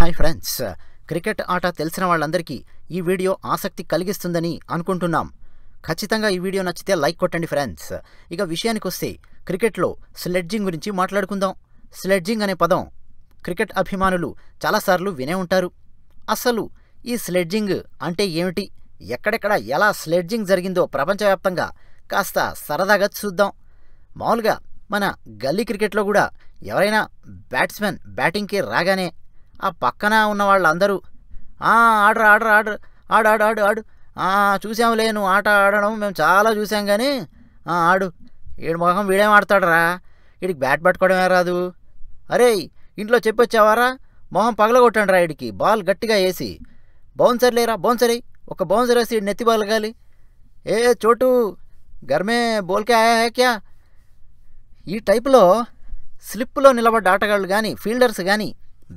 hi friends cricket ఆట తెలిసిన వాళ్ళందరికీ ఈ వీడియో ఆసక్తి కలిగిస్తుందని అనుకుంటున్నాం ఖచ్చితంగా ఈ వీడియో నచ్చితే లైక్ కొట్టండి ఫ్రెండ్స్ ఇక విషయానికి వస్తే క్రికెట్లో స్లెడ్జింగ్ గురించి మాట్లాడుకుందాం స్లెడ్జింగ్ అనే పదం క్రికెట్ అభిమానులు చాలాసార్లు వినే ఉంటారు అసలు ఈ స్లెడ్జింగ్ అంటే ఏమిటి ఎక్కడెక్కడ ఎలా స్లెడ్జింగ్ జరిగిందో ప్రపంచవ్యాప్తంగా కాస్త సరదాగా చూద్దాం మామూలుగా మన గల్లీ క్రికెట్లో కూడా ఎవరైనా బ్యాట్స్మెన్ బ్యాటింగ్కి రాగానే ఆ పక్కన ఉన్న వాళ్ళందరూ ఆడరు ఆడరు ఆడరు ఆడు ఆడు ఆడు ఆడు చూసాంలే నువ్వు ఆట ఆడడం మేము చాలా చూసాం కానీ ఆడు వీడి మొహం వీడేం ఆడతాడరా వీడికి బ్యాట్ పట్టుకోవడమే రాదు అరే ఇంట్లో చెప్పొచ్చావారా మొహం పగలగొట్టండి రా వీడికి బాల్ గట్టిగా వేసి బౌన్సర్ లేరా బౌన్సర్ అయ్యి ఒక బౌన్సర్ వేసి నెత్తి పగలగాలి ఏ చోటు గర్మే బోల్కే ఆయా హేక్యా ఈ టైపులో స్లిప్లో నిలబడ్డ ఆటగాళ్ళు కానీ ఫీల్డర్స్ కానీ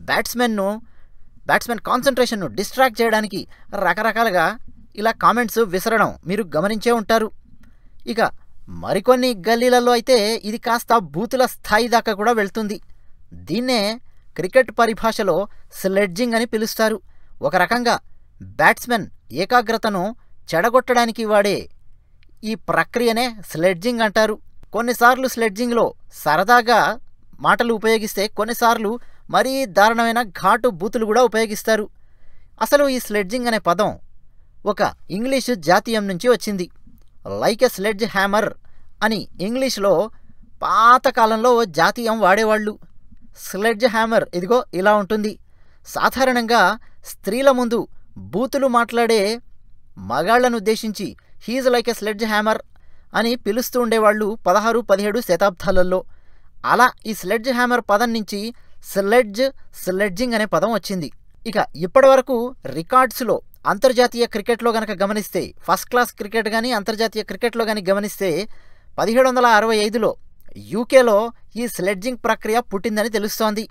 బ్యాట్స్మెన్ను బ్యాట్స్మెన్ కాన్సన్ట్రేషన్ను డిస్ట్రాక్ట్ చేయడానికి రకరకాలుగా ఇలా కామెంట్స్ విసరడం మీరు గమనించే ఉంటారు ఇక మరికొన్ని గల్లీలలో అయితే ఇది కాస్త బూతుల స్థాయి దాకా కూడా వెళ్తుంది దీన్నే క్రికెట్ పరిభాషలో స్లెడ్జింగ్ అని పిలుస్తారు ఒక రకంగా బ్యాట్స్మెన్ ఏకాగ్రతను చెడగొట్టడానికి వాడే ఈ ప్రక్రియనే స్లెడ్జింగ్ అంటారు కొన్నిసార్లు స్లెడ్జింగ్లో సరదాగా మాటలు ఉపయోగిస్తే కొన్నిసార్లు మరీ దారుణమైన ఘాటు బూతులు కూడా ఉపయోగిస్తారు అసలు ఈ స్లెడ్జింగ్ అనే పదం ఒక ఇంగ్లీషు జాతీయం నుంచి వచ్చింది లైక్ ఎ స్లెడ్జ్ హ్యామర్ అని ఇంగ్లీష్లో పాతకాలంలో జాతీయం వాడేవాళ్ళు స్లెడ్జ్ హ్యామర్ ఇదిగో ఇలా ఉంటుంది సాధారణంగా స్త్రీల ముందు బూతులు మాట్లాడే మగాళ్లను ఉద్దేశించి he's like a sledgehammer అని పిలుస్తూ ఉండేవాళ్ళు పదహారు పదిహేడు శతాబ్దాలలో అలా ఈ స్లెడ్జ్ హ్యామర్ పదం నుంచి స్లెడ్జ్ స్లెడ్జింగ్ అనే పదం వచ్చింది ఇక ఇప్పటి వరకు రికార్డ్స్లో అంతర్జాతీయ క్రికెట్లో గనక గమనిస్తే ఫస్ట్ క్లాస్ క్రికెట్ కానీ అంతర్జాతీయ క్రికెట్లో కానీ గమనిస్తే పదిహేడు వందల అరవై ఐదులో యూకేలో ఈ స్లెడ్జింగ్ ప్రక్రియ పుట్టిందని తెలుస్తోంది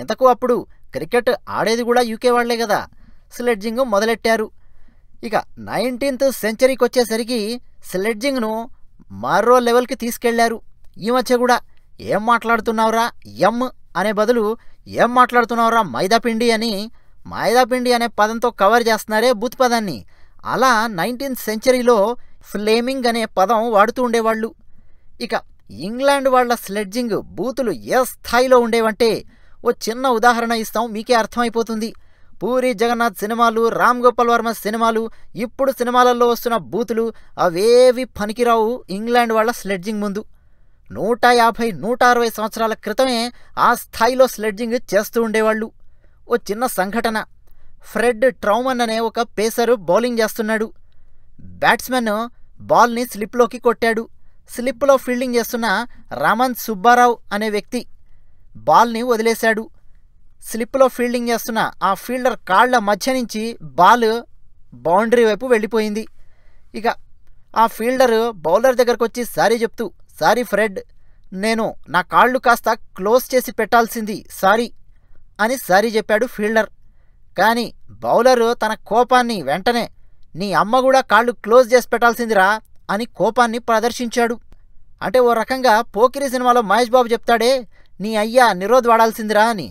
ఇంతకు అప్పుడు క్రికెట్ ఆడేది కూడా యూకే వాళ్లే కదా స్లెడ్జింగ్ మొదలెట్టారు ఇక నైన్టీన్త్ సెంచరీకి వచ్చేసరికి స్లెడ్జింగ్ను మరో లెవెల్కి తీసుకెళ్లారు ఈ మధ్య కూడా ఏం మాట్లాడుతున్నావురా ఎమ్ అనే బదులు ఏం మాట్లాడుతున్నావురా మైదాపిండి అని మైదాపిండి అనే పదంతో కవర్ చేస్తున్నారే బూత్ పదాన్ని అలా నైన్టీన్త్ సెంచరీలో ఫ్లేమింగ్ అనే పదం వాడుతూ ఉండేవాళ్ళు ఇక ఇంగ్లాండ్ వాళ్ళ స్లెడ్జింగ్ బూతులు ఏ స్థాయిలో ఉండేవంటే ఓ చిన్న ఉదాహరణ ఇస్తాం మీకే అర్థమైపోతుంది పూరి జగన్నాథ్ సినిమాలు రామ్ గోపాల్ వర్మ సినిమాలు ఇప్పుడు సినిమాలలో వస్తున్న బూతులు అవేవి పనికిరావు ఇంగ్లాండ్ వాళ్ళ స్లెడ్జింగ్ ముందు నూట యాభై నూట అరవై సంవత్సరాల క్రితమే ఆ స్థాయిలో స్లెడ్జింగ్ చేస్తూ ఉండేవాళ్ళు ఓ చిన్న సంఘటన ఫ్రెడ్ ట్రౌమన్ అనే ఒక పేసరు బౌలింగ్ చేస్తున్నాడు బ్యాట్స్మెన్ బాల్ని స్లిప్లోకి కొట్టాడు స్లిప్లో ఫీల్డింగ్ చేస్తున్న రామన్ సుబ్బారావు అనే వ్యక్తి బాల్ని వదిలేశాడు స్లిప్లో ఫీల్డింగ్ చేస్తున్న ఆ ఫీల్డర్ కాళ్ల మధ్య నుంచి బాల్ బౌండరీ వైపు వెళ్ళిపోయింది ఇక ఆ ఫీల్డరు బౌలర్ దగ్గరకు వచ్చి సారీ చెప్తూ సారీ ఫ్రెడ్ నేను నా కాళ్ళు కాస్త క్లోజ్ చేసి పెట్టాల్సింది సారీ అని సారీ చెప్పాడు ఫీల్డర్ కానీ బౌలరు తన కోపాన్ని వెంటనే నీ అమ్మ కూడా కాళ్ళు క్లోజ్ చేసి పెట్టాల్సిందిరా అని కోపాన్ని ప్రదర్శించాడు అంటే ఓ రకంగా పోకిరి సినిమాలో మహేష్ బాబు చెప్తాడే నీ అయ్యా నిరోధ్ వాడాల్సిందిరా అని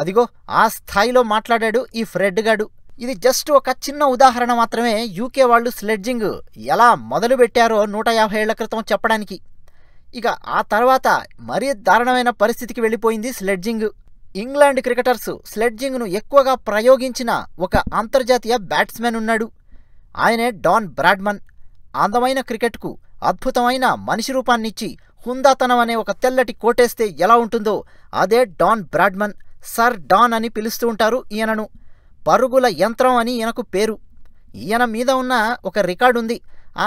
అదిగో ఆ స్థాయిలో మాట్లాడాడు ఈ ఫ్రెడ్ గాడు ఇది జస్ట్ ఒక చిన్న ఉదాహరణ మాత్రమే యూకే వాళ్ళు స్లెడ్జింగ్ ఎలా మొదలుపెట్టారో నూట యాభై ఏళ్ల క్రితం చెప్పడానికి ఇక ఆ తర్వాత మరీ దారుణమైన పరిస్థితికి వెళ్ళిపోయింది స్లెడ్జింగ్ ఇంగ్లాండ్ క్రికెటర్స్ స్లెడ్జింగ్ను ఎక్కువగా ప్రయోగించిన ఒక అంతర్జాతీయ బ్యాట్స్మెన్ ఉన్నాడు ఆయనే డాన్ బ్రాడ్మన్ అందమైన క్రికెట్కు అద్భుతమైన మనిషి రూపాన్నిచ్చి హుందాతనం అనే ఒక తెల్లటి కోటేస్తే ఎలా ఉంటుందో అదే డాన్ బ్రాడ్మన్ సర్ డాన్ అని పిలుస్తూ ఉంటారు ఈయనను పరుగుల యంత్రం అని ఈయనకు పేరు ఈయన మీద ఉన్న ఒక రికార్డు ఉంది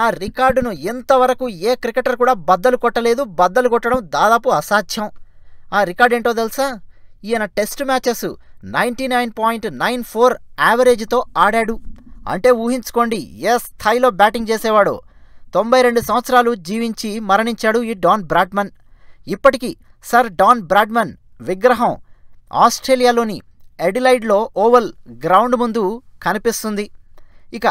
ఆ రికార్డును ఎంతవరకు ఏ క్రికెటర్ కూడా బద్దలు కొట్టలేదు బద్దలు కొట్టడం దాదాపు అసాధ్యం ఆ రికార్డ్ ఏంటో తెలుసా ఈయన test matches ninety nine point nine four యావరేజ్తో ఆడాడు అంటే ఊహించుకోండి ఏ స్థాయిలో బ్యాటింగ్ చేసేవాడు తొంభై రెండు సంవత్సరాలు జీవించి మరణించాడు ఈ డాన్ బ్రాడ్మన్ ఇప్పటికీ సర్ డాన్ బ్రాడ్మన్ విగ్రహం ఆస్ట్రేలియాలోని ఎడిలైడ్లో ఓవల్ గ్రౌండ్ ముందు కనిపిస్తుంది ఇక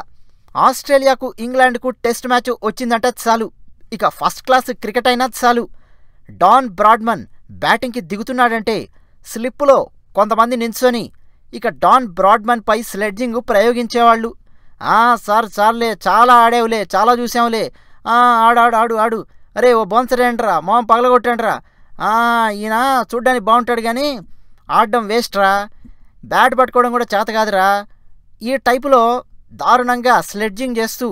ఆస్ట్రేలియాకు ఇంగ్లాండ్కు టెస్ట్ మ్యాచ్ వచ్చిందంట చాలు ఇక ఫస్ట్ క్లాస్ క్రికెట్ అయినా చాలు డాన్ బ్రాడ్మన్ బ్యాటింగ్కి దిగుతున్నాడంటే స్లిప్లో కొంతమంది నించుని ఇక డాన్ బ్రాడ్మన్పై స్లెడ్జింగ్ ప్రయోగించేవాళ్ళు ఆ సార్ సార్లే చాలా ఆడేవులే చాలా చూసాంలే ఆడాడు ఆడు ఆడు అరే ఓ బౌన్సరేంట్రా మొహం పగలగొట్టండ్రా ఈయన చూడ్డానికి బాగుంటాడు కానీ ఆడడం వేస్ట్రా బ్యాట్ పట్టుకోవడం కూడా చేత కాదురా ఈ టైపులో దారుణంగా స్లెడ్జింగ్ చేస్తూ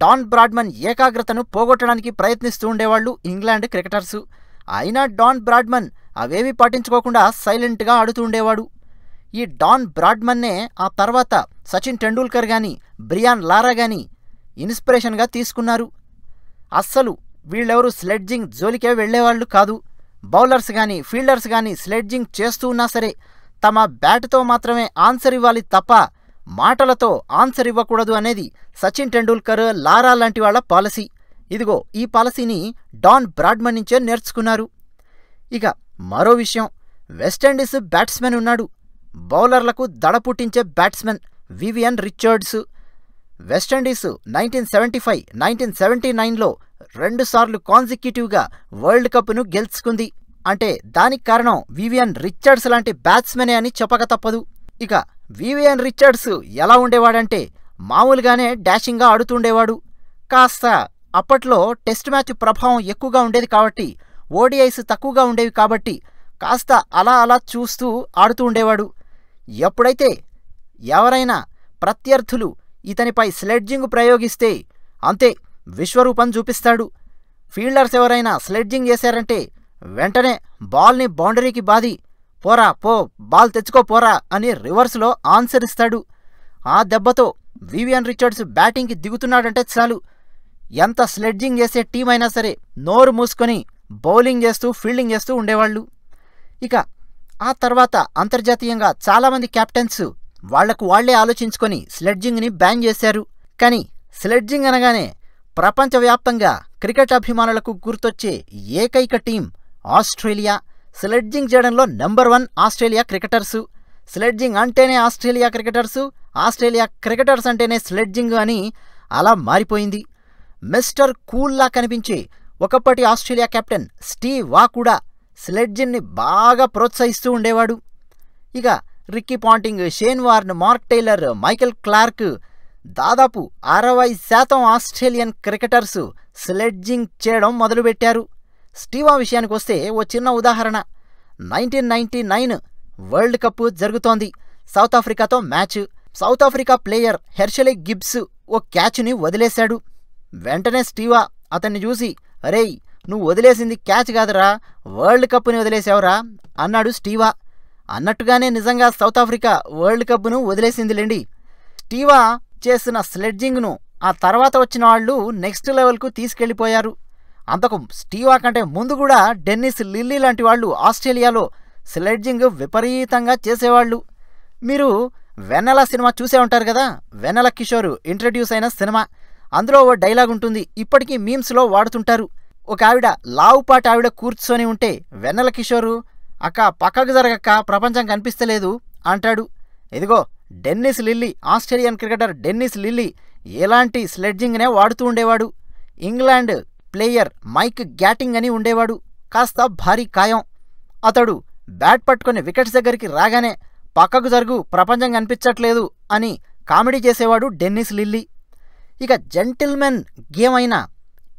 డాన్ బ్రాడ్మన్ ఏకాగ్రతను పోగొట్టడానికి ప్రయత్నిస్తూ ఉండేవాళ్లు ఇంగ్లాండ్ క్రికెటర్సు అయినా డాన్ బ్రాడ్మన్ అవేవి పాటించుకోకుండా సైలెంట్గా ఆడుతూ ఉండేవాడు ఈ డాన్ బ్రాడ్మన్నే ఆ తర్వాత సచిన్ టెండూల్కర్ గాని బ్రియాన్ లారా గాని ఇన్స్పిరేషన్గా తీసుకున్నారు అస్సలు వీళ్ళెవరూ స్లెడ్జింగ్ జోలికే వెళ్ళేవాళ్ళు కాదు బౌలర్స్ గాని ఫీల్డర్స్ గాని స్లెడ్జింగ్ చేస్తూ ఉన్నా సరే తమ బ్యాట్తో మాత్రమే ఆన్సర్ ఇవ్వాలి తప్ప మాటలతో ఆన్సర్ ఇవ్వకూడదు అనేది సచిన్ టెండూల్కర్ లారా లాంటి వాళ్ల పాలసీ ఇదిగో ఈ పాలసీని డాన్ బ్రాడ్మన్ నుంచే నేర్చుకున్నారు ఇక మరో విషయం వెస్టిండీస్ బ్యాట్స్మెన్ ఉన్నాడు బౌలర్లకు దడ పుట్టించే batsmen Vivian Richards West Indies nineteen seventy five nineteen seventy నైన్లో రెండుసార్లు కాన్సిక్యూటివ్గా వరల్డ్ కప్ను గెలుచుకుంది అంటే దానికి కారణం వివియన్ రిచర్డ్స్ లాంటి బ్యాట్స్మెనే అని చెప్పక తప్పదు ఇక వివియన్ రిచర్డ్స్ ఎలా ఉండేవాడంటే మామూలుగానే డాషింగ్గా ఆడుతుండేవాడు కాస్త అప్పట్లో టెస్ట్ మ్యాచ్ ప్రభావం ఎక్కువగా ఉండేది కాబట్టి ఓడిఐస్ తక్కువగా ఉండేవి కాబట్టి కాస్త అలా అలా చూస్తూ ఆడుతూ ఉండేవాడు ఎప్పుడైతే ఎవరైనా ప్రత్యర్థులు ఇతనిపై స్లెడ్జింగ్ ప్రయోగిస్తే అంతే విశ్వరూపం చూపిస్తాడు ఫీల్డర్స్ ఎవరైనా స్లెడ్జింగ్ చేశారంటే వెంటనే బాల్ని బౌండరీకి బాది పోరా పో బాల్ తెచ్చుకో పోరా అని రివర్స్లో ఆన్సర్ ఇస్తాడు ఆ దెబ్బతో వివియన్ రిచర్డ్స్ బ్యాటింగ్కి దిగుతున్నాడంటే చాలు ఎంత స్లెడ్జింగ్ చేసే టీం అయినా సరే నోరు మూసుకొని బౌలింగ్ చేస్తూ ఫీల్డింగ్ చేస్తూ ఉండేవాళ్ళు ఇక ఆ తర్వాత అంతర్జాతీయంగా చాలామంది క్యాప్టెన్స్ వాళ్లకు వాళ్లే ఆలోచించుకొని స్లెడ్జింగ్ని బ్యాన్ చేశారు కానీ స్లెడ్జింగ్ అనగానే ప్రపంచవ్యాప్తంగా క్రికెట్ అభిమానులకు గుర్తొచ్చే ఏకైక టీం ఆస్ట్రేలియా స్లెడ్జింగ్ చేయడంలో number one Australia cricketers sledging అంటేనే ఆస్ట్రేలియా క్రికెటర్సు ఆస్ట్రేలియా క్రికెటర్స్ అంటేనే స్లెడ్జింగ్ అని అలా మారిపోయింది మిస్టర్ కూల్లా కనిపించే ఒకప్పటి ఆస్ట్రేలియా కెప్టెన్ స్టీవ్ వా కూడా స్లెడ్జింగ్ని బాగా ప్రోత్సహిస్తూ ఉండేవాడు ఇక Ricky Ponting Shane Warne Mark Taylor Michael Clarke దాదాపు అరవై శాతం ఆస్ట్రేలియన్ క్రికెటర్సు స్లెడ్జింగ్ చేయడం మొదలుపెట్టారు స్టీవా విషయానికి వస్తే ఓ చిన్న ఉదాహరణ nineteen ninety nine world cup జరుగుతోంది సౌత్ ఆఫ్రికాతో match south Africa player Herschelle Gibbs ఓ క్యాచ్ని వదిలేశాడు వెంటనే స్టీవా అతన్ని చూసి అరేయ్ నువ్వు వదిలేసింది క్యాచ్ కాదురా వరల్డ్ కప్ని వదిలేసావురా అన్నాడు స్టీవా అన్నట్టుగానే నిజంగా సౌత్ ఆఫ్రికా వరల్డ్ కప్ను వదిలేసిందిలేండి స్టీవా చేసిన స్లెడ్జింగ్ను ఆ తర్వాత వచ్చిన వాళ్ళు నెక్స్ట్ లెవెల్కు తీసుకెళ్లిపోయారు అంతకు స్టీవా కంటే ముందు కూడా డెన్నిస్ లిల్లీ లాంటి వాళ్ళు ఆస్ట్రేలియాలో స్లెడ్జింగ్ విపరీతంగా చేసేవాళ్ళు మీరు వెన్నెల సినిమా చూసే ఉంటారు కదా వెన్నెల కిషోరు ఇంట్రడ్యూస్ అయిన సినిమా అందులో ఓ డైలాగ్ ఉంటుంది ఇప్పటికీ మీమ్స్లో వాడుతుంటారు ఒక ఆవిడ లావుపాటి ఆవిడ కూర్చొని ఉంటే వెన్నెల కిషోరు అక్క పక్కకు జరగక్క ప్రపంచం కనిపిస్తలేదు అంటాడు ఇదిగో Dennis Lillee Australian cricketer Dennis Lillee ఎలాంటి స్లెడ్జింగ్నే వాడుతూ ఉండేవాడు ఇంగ్లాండ్ ప్లేయర్ మైక్ గ్యాటింగ్ అని ఉండేవాడు కాస్త భారీ ఖాయం అతడు బ్యాట్ పట్టుకుని వికెట్స్ దగ్గరికి రాగానే పక్కకు జరుగు ప్రపంచం కనిపించట్లేదు అని కామెడీ చేసేవాడు డెన్నిస్ లిల్లీ ఇక జెంటిల్మెన్ గేమ్ అయిన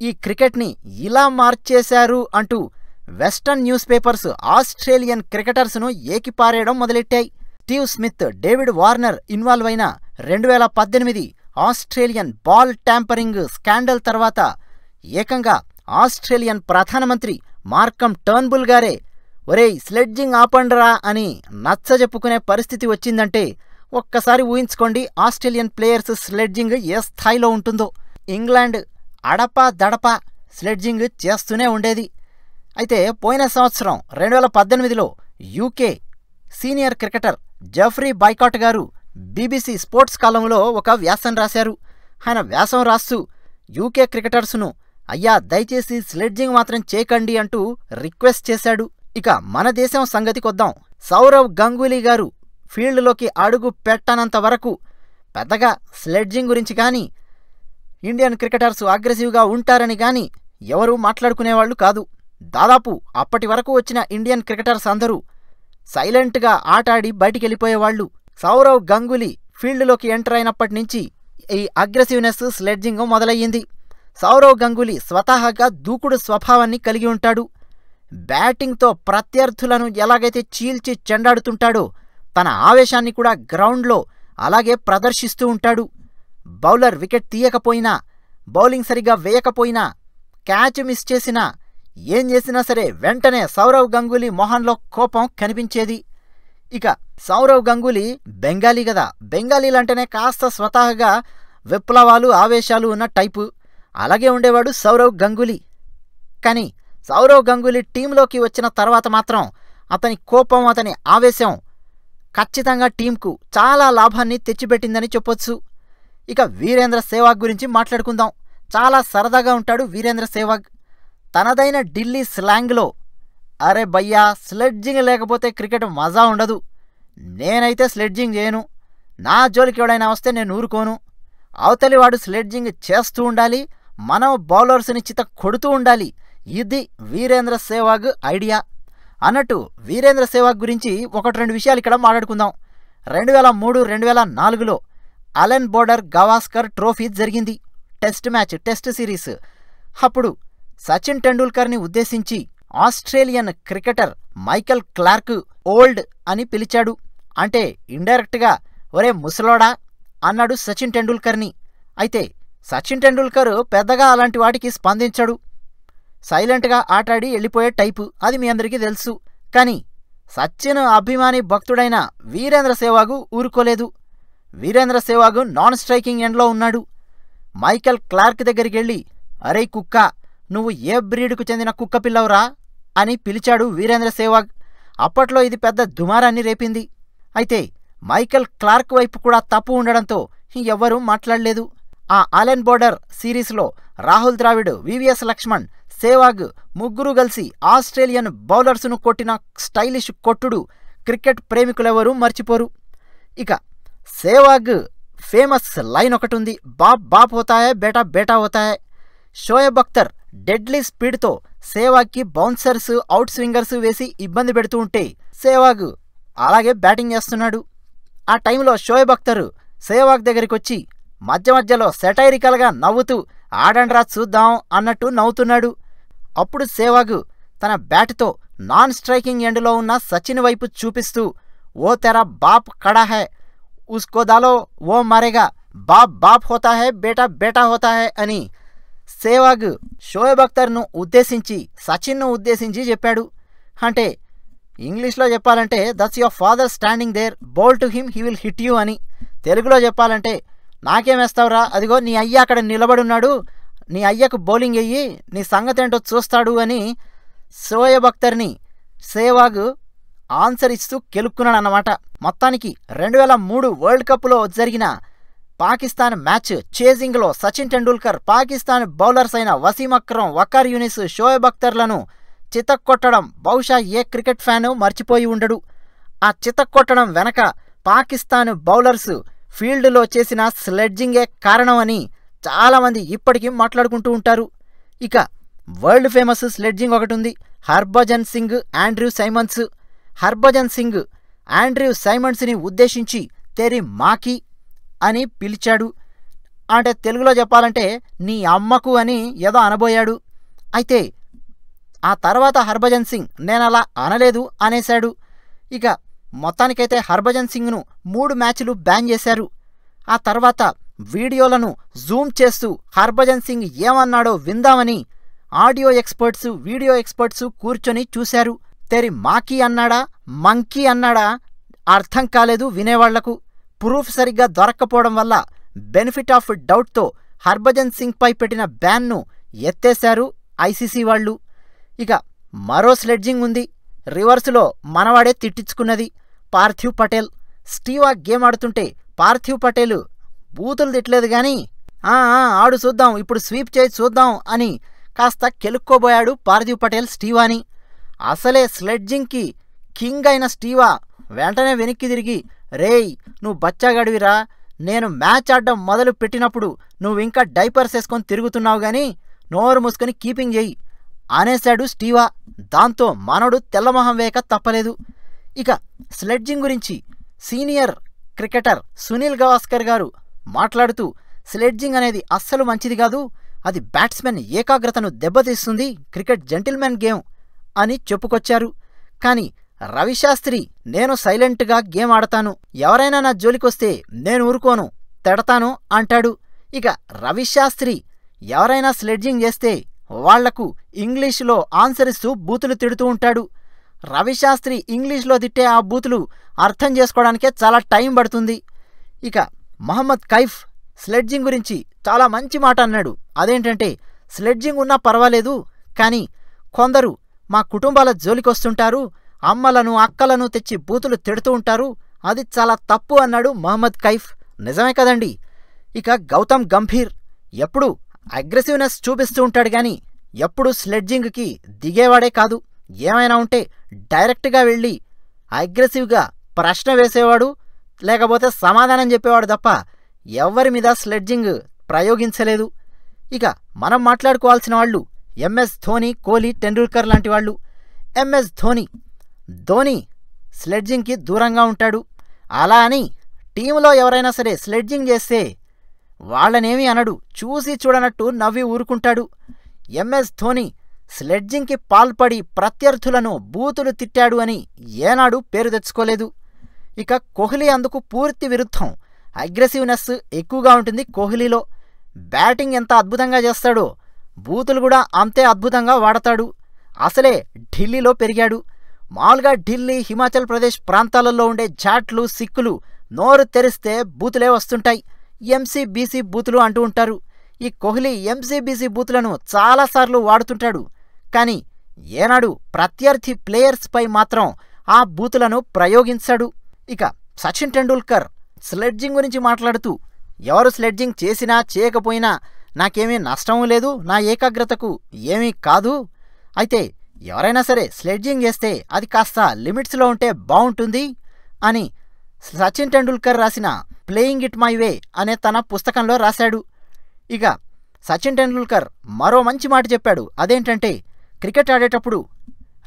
ఈ క్రికెట్ని ఇలా మార్చేశారు అంటూ వెస్టర్న్ న్యూస్ పేపర్స్ ఆస్ట్రేలియన్ క్రికెటర్స్ను ఏకిపారేయడం మొదలెట్టాయి Steve Smith David Warner involve అయిన రెండు వేల పద్దెనిమిది ఆస్ట్రేలియన్ బాల్ ట్యాంపరింగ్ స్కాండల్ తర్వాత ఏకంగా ఆస్ట్రేలియన్ ప్రధానమంత్రి మార్కమ్ టర్న్బుల్ గారే ఒరేయ్ స్లెడ్జింగ్ ఆపండ్రా అని నచ్చజెప్పుకునే పరిస్థితి వచ్చిందంటే ఒక్కసారి ఊహించుకోండి ఆస్ట్రేలియన్ ప్లేయర్స్ స్లెడ్జింగ్ ఏ స్థాయిలో ఉంటుందో ఇంగ్లాండ్ అడపా దడపా స్లెడ్జింగ్ చేస్తూనే ఉండేది అయితే పోయిన సంవత్సరం రెండు వేల పద్దెనిమిదిలో UK senior cricketer Geoffrey Boycott garu BBC sports కాలంలో ఒక వ్యాసం రాశారు ఆయన వ్యాసం రాస్తూ యూకే క్రికెటర్స్ను అయ్యా దయచేసి స్లెడ్జింగ్ మాత్రం చేయకండి అంటూ రిక్వెస్ట్ చేశాడు ఇక మన దేశం సంగతికొద్దాం సౌరవ్ గంగూలీ గారు ఫీల్డ్లోకి అడుగు పెట్టనంత వరకు పెద్దగా స్లెడ్జింగ్ గురించి కానీ ఇండియన్ క్రికెటర్స్ అగ్రెసివ్గా ఉంటారని కానీ ఎవరూ మాట్లాడుకునేవాళ్లు కాదు దాదాపు అప్పటి వరకు వచ్చిన ఇండియన్ క్రికెటర్స్ అందరూ సైలెంట్గా ఆటాడి బయటికెళ్ళిపోయేవాళ్లు సౌరవ్ గంగూలీ ఫీల్డ్లోకి ఎంటర్ అయినప్పటి నుంచి ఈ అగ్రెసివ్నెస్ స్లెడ్జింగ్ మొదలయ్యింది సౌరవ్ గంగులీ స్వతహాగా దూకుడు స్వభావాన్ని కలిగి ఉంటాడు బ్యాటింగ్తో ప్రత్యర్థులను ఎలాగైతే చీల్చి చెండాడుతుంటాడో తన ఆవేశాన్ని కూడా గ్రౌండ్లో అలాగే ప్రదర్శిస్తూ ఉంటాడు బౌలర్ వికెట్ తీయకపోయినా బౌలింగ్ సరిగా వేయకపోయినా క్యాచ్ మిస్ చేసినా ఏం చేసినా సరే వెంటనే సౌరవ్ గంగూలీ మొహన్లో కోపం కనిపించేది ఇక సౌరవ్ గంగూలీ బెంగాలీ కదా బెంగాలీలంటేనే కాస్త స్వతహాగా విప్లవాలు ఆవేశాలు ఉన్న టైపు అలాగే ఉండేవాడు సౌరవ్ గంగులీ కానీ సౌరవ్ గంగులీ టీంలోకి వచ్చిన తర్వాత మాత్రం అతని కోపం అతని ఆవేశం ఖచ్చితంగా టీంకు చాలా లాభాన్ని తెచ్చిపెట్టిందని చెప్పొచ్చు ఇక వీరేంద్ర సేవాగ్ గురించి మాట్లాడుకుందాం చాలా సరదాగా ఉంటాడు వీరేంద్ర సేవాగ్ తనదైన ఢిల్లీ స్లాంగ్లో అరే భయ్యా స్లెడ్జింగ్ లేకపోతే క్రికెట్ మజా ఉండదు నేనైతే స్లెడ్జింగ్ చేయను నా జోలికి ఎవడైనా వస్తే నేను ఊరుకోను అవతలివాడు స్లెడ్జింగ్ చేస్తూ ఉండాలి మనం బౌలర్స్ని చిత కొడుతూ ఉండాలి ఇది వీరేంద్ర సేవాగ్ ఐడియా అన్నట్టు వీరేంద్ర సేవాగ్ గురించి ఒకటి రెండు విషయాలు ఇక్కడ మాట్లాడుకుందాం రెండు వేల మూడు రెండు వేల నాలుగులో అలెన్ బోర్డర్ గవాస్కర్ ట్రోఫీ జరిగింది టెస్ట్ మ్యాచ్ టెస్ట్ సిరీస్ అప్పుడు సచిన్ టెండూల్కర్ని ఉద్దేశించి Australian cricketer Michael Clarke old అని పిలిచాడు అంటే ఇండైరెక్ట్గా ఒరే ముసలోడా అన్నాడు సచిన్ టెండూల్కర్ని అయితే సచిన్ టెండూల్కర్ పెద్దగా అలాంటి వాటికి స్పందించడు సైలెంట్గా ఆటాడి వెళ్ళిపోయే టైపు అది మీ అందరికీ తెలుసు కానీ సచిన్ అభిమాని భక్తుడైన వీరేంద్ర సేవాగు ఊరుకోలేదు వీరేంద్ర సేవాగు నాన్ స్ట్రైకింగ్ ఎండ్లో ఉన్నాడు మైకెల్ క్లార్క్ దగ్గరికి వెళ్ళి అరే కుక్క నువ్వు ఏ బ్రీడ్కు చెందిన కుక్క పిల్లవురా అని పిలిచాడు వీరేంద్ర సేవాగ్ అప్పట్లో ఇది పెద్ద దుమారాన్ని రేపింది అయితే మైకెల్ క్లార్క్ వైపు కూడా తప్పు ఉండడంతో ఎవ్వరూ మాట్లాడలేదు ఆ ఆలెన్ బోర్డర్ సిరీస్లో రాహుల్ ద్రావిడ్ వివిఎస్ లక్ష్మణ్ సేవాగ్ ముగ్గురు కలిసి ఆస్ట్రేలియన్ బౌలర్స్ను కొట్టిన స్టైలిష్ కొట్టుడు క్రికెట్ ప్రేమికులెవరూ మర్చిపోరు ఇక సేవాగ్ ఫేమస్ లైన్ ఒకటి ఉంది బాప్ బాప్ హోతాయే బేటా బేటా హోతాయే షోయబ్ అఖ్తర్ డెడ్లీ స్పీడ్తో సేవాగ్కి బౌన్సర్స్ అవుట్ స్వింగర్స్ వేసి ఇబ్బంది పెడుతూ ఉంటే సేవాగ్ అలాగే బ్యాటింగ్ చేస్తున్నాడు ఆ టైంలో షోయబ్ అఖ్తర్ సేవాగ్ దగ్గరికి వచ్చి మధ్య మధ్యలో సెటైరికల్గా నవ్వుతూ ఆడండ్రా చూద్దాం అన్నట్టు నవ్వుతున్నాడు అప్పుడు సేవాగు తన బ్యాట్తో నాన్ స్ట్రైకింగ్ ఎండ్లో ఉన్న సచిన్ వైపు చూపిస్తూ ఓ తెర బాప్ కడా హే ఉస్కోదాలో ఓ మరేగా బాప్ బాప్ హోతా హే బేటా బేటా హోతా హే అని సేవాగ్ షోయబ్ అఖ్తర్ను ఉద్దేశించి సచిన్ను ఉద్దేశించి చెప్పాడు అంటే ఇంగ్లీష్లో చెప్పాలంటే that's your father standing there bowl to him he will hit you అని తెలుగులో చెప్పాలంటే నాకేమేస్తావురా అదిగో నీ అయ్య అక్కడ నిలబడున్నాడు నీ అయ్యకు బౌలింగ్ అయ్యి నీ సంగతి ఏంటో చూస్తాడు అని భక్తర్ని సేవాగ్ ఆన్సర్ ఇస్తూ గెలుక్కున్నాడు అన్నమాట మొత్తానికి రెండు వేల మూడు వరల్డ్ కప్లో జరిగిన పాకిస్తాన్ మ్యాచ్ చేజింగ్లో సచిన్ టెండూల్కర్ పాకిస్తాన్ బౌలర్స్ అయిన వసీం అక్రమ్ వకర్ యూనిస్ షోయ అఖ్తర్లను చితక్కొట్టడం బహుశా ఏ క్రికెట్ ఫ్యాను మర్చిపోయి ఉండడు ఆ చితక్కొట్టడం వెనక పాకిస్తాన్ బౌలర్సు ఫీల్డ్లో చేసిన స్లెడ్జింగే కారణమని చాలామంది ఇప్పటికీ మాట్లాడుకుంటూ ఉంటారు ఇక వరల్డ్ ఫేమస్ స్లెడ్జింగ్ ఒకటి ఉంది Harbhajan Singh Andrew Symonds Harbhajan Singh Andrew సైమన్స్ని ఉద్దేశించి తెరి మాకి అని పిలిచాడు అంటే తెలుగులో చెప్పాలంటే నీ అమ్మకు అని ఏదో అనబోయాడు అయితే ఆ తర్వాత హర్భజన్ సింగ్ నేనలా అనలేదు అనేశాడు ఇక మొత్తానికైతే హర్భజన్ సింగ్ను మూడు మ్యాచ్లు బ్యాన్ చేశారు ఆ తర్వాత వీడియోలను జూమ్ చేస్తూ హర్భజన్ సింగ్ ఏమన్నాడో విందామని ఆడియో ఎక్స్పర్ట్సు వీడియో ఎక్స్పర్ట్స్ కూర్చొని చూశారు తెరి మాకీ అన్నాడా మంకీ అన్నాడా అర్థం కాలేదు వినేవాళ్లకు ప్రూఫ్ సరిగ్గా దొరక్కపోవడం వల్ల బెనిఫిట్ ఆఫ్ డౌట్తో హర్భజన్ సింగ్పై పెట్టిన బ్యాన్ను ఎత్తేశారు ఐసీసీ వాళ్ళు ఇక మరో స్లెడ్జింగ్ ఉంది రివర్స్లో మనవాడే తిట్టించుకున్నది పార్థివ్ పటేల్ స్టీవా గేమ్ ఆడుతుంటే పార్థివ్ పటేలు బూతులు తిట్టలేదు ఆ ఆడు చూద్దాం ఇప్పుడు స్వీప్ చేసి చూద్దాం అని కాస్త కెలుక్కోబోయాడు పార్థివ్ పటేల్ స్టీవాని అసలే స్లెడ్జింగ్కి కింగ్ అయిన స్టీవా వెంటనే వెనక్కి తిరిగి రేయ్ నువ్వు బచ్చాగడివిరా నేను మ్యాచ్ ఆడడం మొదలు పెట్టినప్పుడు నువ్వు ఇంకా డైపర్స్ వేసుకొని తిరుగుతున్నావు గాని నోరు మూసుకొని కీపింగ్ చేయి అనేశాడు స్టీవా దాంతో మనడు తెల్లమొహం వేయక తప్పలేదు ఇక స్లెడ్జింగ్ గురించి సీనియర్ క్రికెటర్ సునీల్ గవాస్కర్ గారు మాట్లాడుతూ స్లెడ్జింగ్ అనేది అస్సలు మంచిది కాదు అది బ్యాట్స్మెన్ ఏకాగ్రతను దెబ్బతీస్తుంది క్రికెట్ జెంటిల్మెన్ గేమ్ అని చెప్పుకొచ్చారు కానీ రవిశాస్త్రి నేను సైలెంట్గా గేమ్ ఆడతాను ఎవరైనా నా జోలికొస్తే నేను ఊరుకోను తెడతాను అంటాడు ఇక రవిశాస్త్రి ఎవరైనా స్లెడ్జింగ్ చేస్తే వాళ్లకు ఇంగ్లీషులో ఆన్సరిస్తూ బూతులు తిడుతూ ఉంటాడు రవిశాస్త్రి ఇంగ్లీష్లో తిట్టే ఆ బూతులు అర్థం చేసుకోవడానికే చాలా టైం పడుతుంది ఇక మహమ్మద్ కైఫ్ స్లెడ్జింగ్ గురించి చాలా మంచి మాట అన్నాడు అదేంటంటే స్లెడ్జింగ్ ఉన్నా పర్వాలేదు కానీ కొందరు మా కుటుంబాల జోలికొస్తుంటారు అమ్మలను అక్కలను తెచ్చి బూతులు తిడుతూ ఉంటారు అది చాలా తప్పు అన్నాడు మహమ్మద్ కైఫ్ నిజమే కదండి ఇక గౌతమ్ గంభీర్ ఎప్పుడు అగ్రెసివ్నెస్ చూపిస్తూ ఉంటాడు కానీ ఎప్పుడు స్లెడ్జింగ్కి దిగేవాడే కాదు ఏమైనా ఉంటే డైరెక్ట్గా వెళ్ళి అగ్రెసివ్గా ప్రశ్న వేసేవాడు లేకపోతే సమాధానం చెప్పేవాడు తప్ప ఎవరి మీద స్లెడ్జింగ్ ప్రయోగించలేదు ఇక మనం మాట్లాడుకోవాల్సిన వాళ్ళు ఎంఎస్ ధోని కోహ్లీ టెండూల్కర్ లాంటి వాళ్ళు ఎంఎస్ ధోని ధోని స్లెడ్జింగ్కి దూరంగా ఉంటాడు అలా అని టీంలో ఎవరైనా సరే స్లెడ్జింగ్ చేస్తే వాళ్ళనేమి అనడు చూసి చూడనట్టు నవ్వి ఊరుకుంటాడు ఎంఎస్ ధోని స్లెడ్జింగ్కి పాల్పడి ప్రత్యర్థులను బూతులు తిట్టాడు అని ఏనాడు పేరు తెచ్చుకోలేదు ఇక కోహ్లీ అందుకు పూర్తి విరుద్ధం అగ్రెసివ్నెస్ ఎక్కువగా ఉంటుంది కోహ్లీలో బ్యాటింగ్ ఎంత అద్భుతంగా చేస్తాడో బూతులు కూడా అంతే అద్భుతంగా వాడతాడు అసలే ఢిల్లీలో పెరిగాడు మామూలుగా ఢిల్లీ హిమాచల్ ప్రదేశ్ ప్రాంతాలలో ఉండే జాట్లు సిక్కులు నోరు తెరిస్తే బూతులే వస్తుంటాయి ఎంసీబీసీ బూతులు అంటూ ఉంటారు ఈ కోహ్లీ ఎంసీబీసీ బూతులను చాలాసార్లు వాడుతుంటాడు కానీ ఏనాడు ప్రత్యర్థి ప్లేయర్స్పై మాత్రం ఆ బూతులను ప్రయోగించాడు ఇక సచిన్ టెండూల్కర్ స్లెడ్జింగ్ గురించి మాట్లాడుతూ ఎవరు స్లెడ్జింగ్ చేసినా చేయకపోయినా నాకేమీ నష్టం లేదు నా ఏకాగ్రతకు ఏమీ కాదు అయితే ఎవరైనా సరే స్లెడ్జింగ్ చేస్తే అది కాస్త లిమిట్స్లో ఉంటే బాగుంటుంది అని సచిన్ టెండూల్కర్ రాసిన ప్లేయింగ్ ఇట్ మై వే అనే తన పుస్తకంలో రాశాడు ఇక సచిన్ టెండూల్కర్ మరో మంచి మాట చెప్పాడు అదేంటంటే క్రికెట్ ఆడేటప్పుడు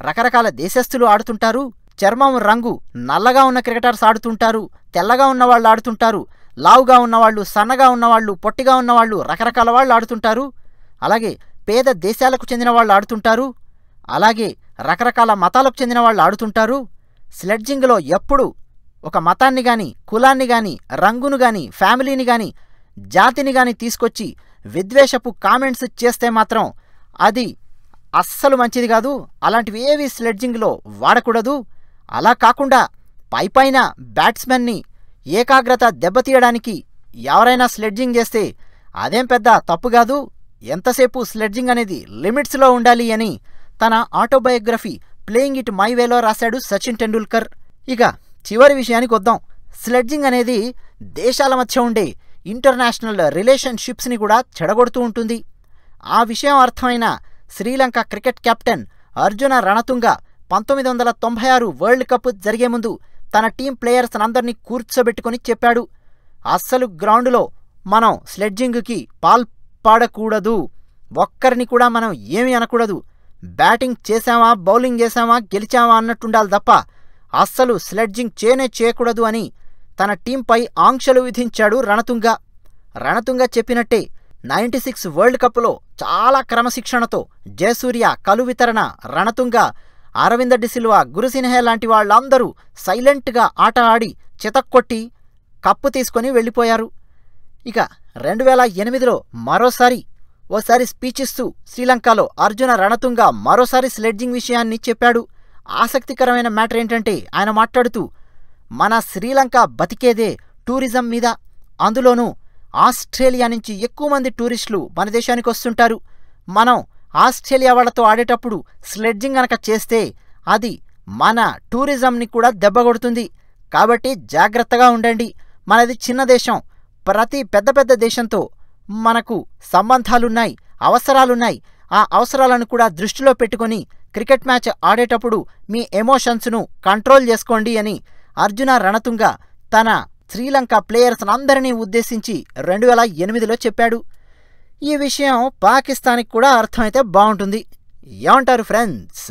రకరకాల దేశస్థులు ఆడుతుంటారు చర్మం రంగు నల్లగా ఉన్న క్రికెటర్స్ ఆడుతుంటారు తెల్లగా ఉన్నవాళ్ళు ఆడుతుంటారు లావుగా ఉన్నవాళ్ళు సన్నగా ఉన్నవాళ్ళు పొట్టిగా ఉన్నవాళ్ళు రకరకాల వాళ్ళు ఆడుతుంటారు అలాగే పేద దేశాలకు చెందిన వాళ్ళు ఆడుతుంటారు అలాగే రకరకాల మతాలకు చెందిన వాళ్ళు ఆడుతుంటారు స్లెడ్జింగ్లో ఎప్పుడు ఒక మతాన్ని గాని కులాన్ని గాని రంగును గాని ఫ్యామిలీని గాని జాతిని గాని తీసుకొచ్చి విద్వేషపు కామెంట్స్ చేస్తే మాత్రం అది అస్సలు మంచిది కాదు అలాంటివి ఏవి స్లెడ్జింగ్లో వాడకూడదు అలా కాకుండా పైపైన బ్యాట్స్మెన్ని ఏకాగ్రత దెబ్బతీయడానికి ఎవరైనా స్లెడ్జింగ్ చేస్తే అదేం పెద్ద తప్పు కాదు ఎంతసేపు స్లెడ్జింగ్ అనేది లిమిట్స్లో ఉండాలి అని తన ఆటోబయోగ్రఫీ ప్లేయింగ్ ఇట్ మై వేలో రాశాడు సచిన్ టెండూల్కర్ ఇక చివరి విషయానికి వద్దాం స్లెడ్జింగ్ అనేది దేశాల మధ్య ఉండే ఇంటర్నేషనల్ రిలేషన్షిప్స్ని కూడా చెడగొడుతూ ఉంటుంది ఆ విషయం అర్థమైన శ్రీలంక క్రికెట్ కెప్టెన్ అర్జున రణతుంగ పంతొమ్మిది వందల తొంభై ఆరు వరల్డ్ కప్ జరిగే ముందు తన టీం ప్లేయర్స్ అందరినీ కూర్చోబెట్టుకుని చెప్పాడు అస్సలు గ్రౌండ్లో మనం స్లెడ్జింగ్కి పాల్పడకూడదు ఒక్కరిని కూడా మనం ఏమీ అనకూడదు బ్యాటింగ్ చేశామా బౌలింగ్ చేశామా గెలిచామా అన్నట్టుండాలి తప్ప అస్సలు స్లెడ్జింగ్ చేయనే చేయకూడదు అని తన టీంపై ఆంక్షలు విధించాడు రణతుంగ రణతుంగ చెప్పినట్టే నైంటీ సిక్స్ వరల్డ్ కప్లో చాలా క్రమశిక్షణతో జయసూర్య కలువితరణ రణతుంగ అరవింద డిసిల్వా గురుసిన్హే లాంటి వాళ్ళందరూ సైలెంట్గా ఆట ఆడి చితక్కొట్టి కప్పు తీసుకొని వెళ్ళిపోయారు ఇక రెండు వేల ఎనిమిదిలో మరోసారి ఓసారి స్పీచ్ ఇస్తూ శ్రీలంకలో అర్జున రణతుంగ మరోసారి స్లెడ్జింగ్ విషయాన్ని చెప్పాడు ఆసక్తికరమైన మ్యాటర్ ఏంటంటే ఆయన మాట్లాడుతూ మన శ్రీలంక బతికేదే టూరిజం మీద అందులోనూ ఆస్ట్రేలియా నుంచి ఎక్కువ మంది టూరిస్టులు మన దేశానికి వస్తుంటారు మనం ఆస్ట్రేలియా వాళ్ళతో ఆడేటప్పుడు స్లెడ్జింగ్ గనక చేస్తే అది మన టూరిజంని కూడా దెబ్బగొడుతుంది కాబట్టి జాగ్రత్తగా ఉండండి మనది చిన్న దేశం ప్రతి పెద్ద పెద్ద దేశంతో మనకు సంబంధాలున్నాయి అవసరాలున్నాయి ఆ అవసరాలను కూడా దృష్టిలో పెట్టుకొని క్రికెట్ మ్యాచ్ ఆడేటప్పుడు మీ ఎమోషన్స్ను కంట్రోల్ చేసుకోండి అని అర్జున రణతుంగ తన శ్రీలంక ప్లేయర్స్ అందరినీ ఉద్దేశించి రెండు వేల ఎనిమిదిలో చెప్పాడు ఈ విషయం పాకిస్తాన్కి కూడా అర్థమైతే బాగుంటుంది ఏమంటారు ఫ్రెండ్స్